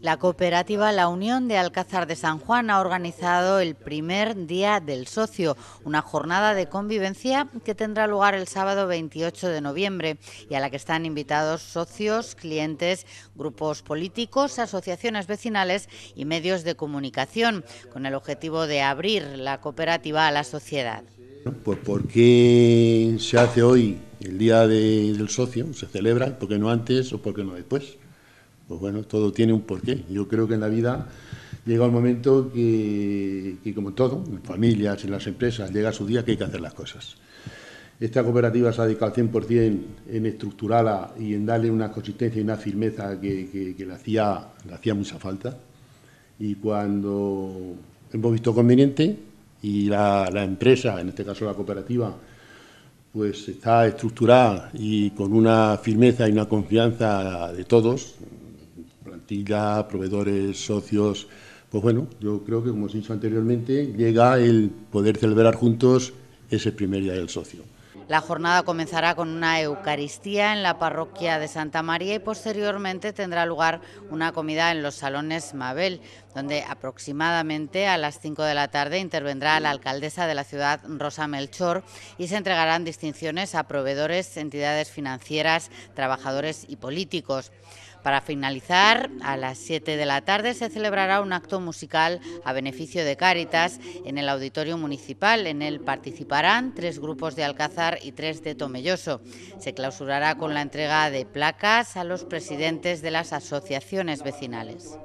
La cooperativa La Unión de Alcázar de San Juan ha organizado el primer Día del Socio, una jornada de convivencia que tendrá lugar el sábado 28 de noviembre y a la que están invitados socios, clientes, grupos políticos, asociaciones vecinales y medios de comunicación, con el objetivo de abrir la cooperativa a la sociedad. Pues, ¿por qué se hace hoy el Día del Socio? ¿Se celebra? ¿Por qué no antes o por qué no después? Pues bueno, todo tiene un porqué. Yo creo que en la vida llega un momento que, que como todo, en familias, en las empresas, llega su día que hay que hacer las cosas. Esta cooperativa se ha dedicado al 100% en estructurarla y en darle una consistencia y una firmeza que, le, hacía, hacía mucha falta. Y cuando hemos visto conveniente y la empresa, en este caso la cooperativa, pues está estructurada y con una firmeza y una confianza de todos, proveedores, socios. Pues bueno, yo creo que como os he dicho anteriormente, llega el poder celebrar juntos ese primer día del socio. La jornada comenzará con una Eucaristía en la parroquia de Santa María y posteriormente tendrá lugar una comida en los salones Mabel, donde aproximadamente a las 5 de la tarde intervendrá la alcaldesa de la ciudad, Rosa Melchor, y se entregarán distinciones a proveedores, entidades financieras, trabajadores y políticos. Para finalizar, a las 7 de la tarde se celebrará un acto musical a beneficio de Cáritas en el Auditorio Municipal. En él participarán tres grupos de Alcázar y tres de Tomelloso. Se clausurará con la entrega de placas a los presidentes de las asociaciones vecinales.